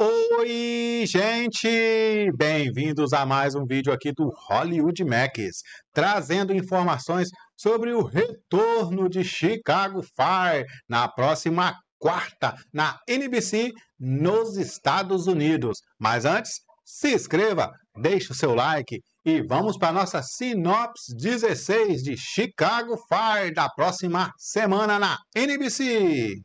Oi, gente! Bem-vindos a mais um vídeo aqui do Hollywood Max, trazendo informações sobre o retorno de Chicago Fire na próxima quarta na NBC nos Estados Unidos. Mas antes, se inscreva, deixe o seu like e vamos para a nossa sinopse 16 de Chicago Fire da próxima semana na NBC.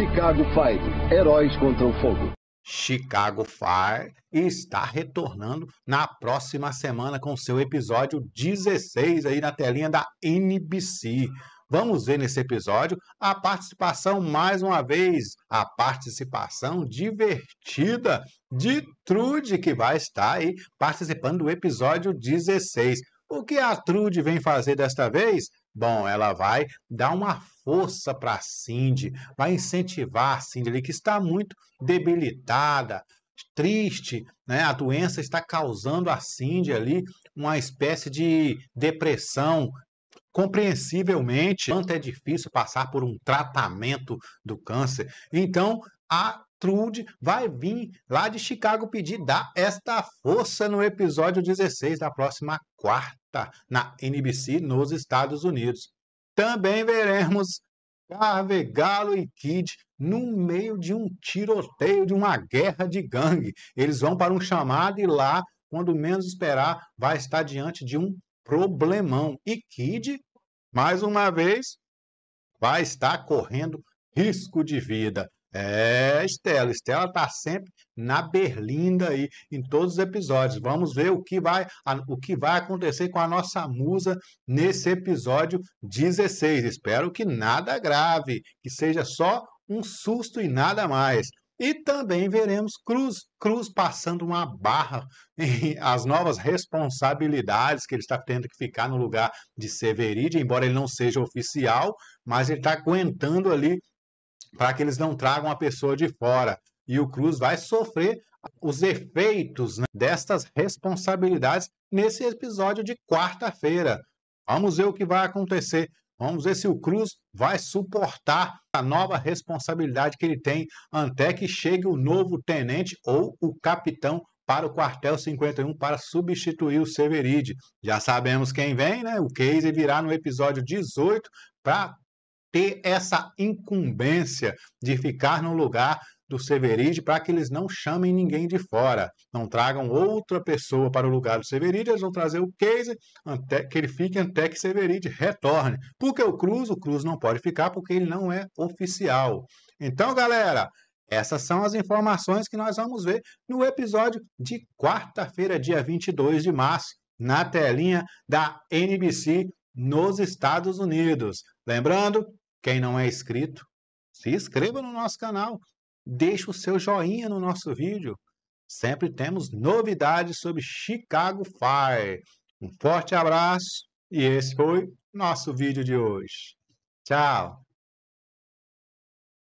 Chicago Fire Heróis contra o Fogo. Chicago Fire está retornando na próxima semana com seu episódio 16 aí na telinha da NBC. Vamos ver nesse episódio a participação, mais uma vez, a participação divertida de Trude, que vai estar aí participando do episódio 16. O que a Trude vem fazer desta vez? Bom, ela vai dar uma força para a Cindy, vai incentivar a Cindy ali, que está muito debilitada, triste, né? A doença está causando a Cindy ali uma espécie de depressão, Compreensivelmente, quanto é difícil passar por um tratamento do câncer. Então, a Trude vai vir lá de Chicago pedir dar esta força no episódio 16 da próxima quarta na NBC nos Estados Unidos. Também veremos Carver, Galo e Kid no meio de um tiroteio, de uma guerra de gangue. Eles vão para um chamado e lá, quando menos esperar, vai estar diante de um problemão. E Kid, mais uma vez, vai estar correndo risco de vida. É, Estela. Estela está sempre na berlinda aí, em todos os episódios. Vamos ver o que, vai, a, o que vai acontecer com a nossa musa nesse episódio 16. Espero que nada grave, que seja só um susto e nada mais. E também veremos Cruz, Cruz passando uma barra em as novas responsabilidades que ele está tendo que ficar no lugar de Severide, embora ele não seja oficial, mas ele está aguentando ali para que eles não tragam a pessoa de fora. E o Cruz vai sofrer os efeitos né, destas responsabilidades nesse episódio de quarta-feira. Vamos ver o que vai acontecer Vamos ver se o Cruz vai suportar a nova responsabilidade que ele tem até que chegue o novo tenente ou o capitão para o quartel 51 para substituir o Severide. Já sabemos quem vem, né? O Casey virá no episódio 18 para ter essa incumbência de ficar no lugar do Severide para que eles não chamem ninguém de fora, não tragam outra pessoa para o lugar do Severide, eles vão trazer o Case até que ele fique até que Severide retorne. Porque o Cruz, o Cruz não pode ficar porque ele não é oficial. Então, galera, essas são as informações que nós vamos ver no episódio de quarta-feira, dia 22 de março, na telinha da NBC nos Estados Unidos. Lembrando, quem não é inscrito, se inscreva no nosso canal, deixe o seu joinha no nosso vídeo. Sempre temos novidades sobre Chicago Fire. Um forte abraço e esse foi nosso vídeo de hoje. Tchau!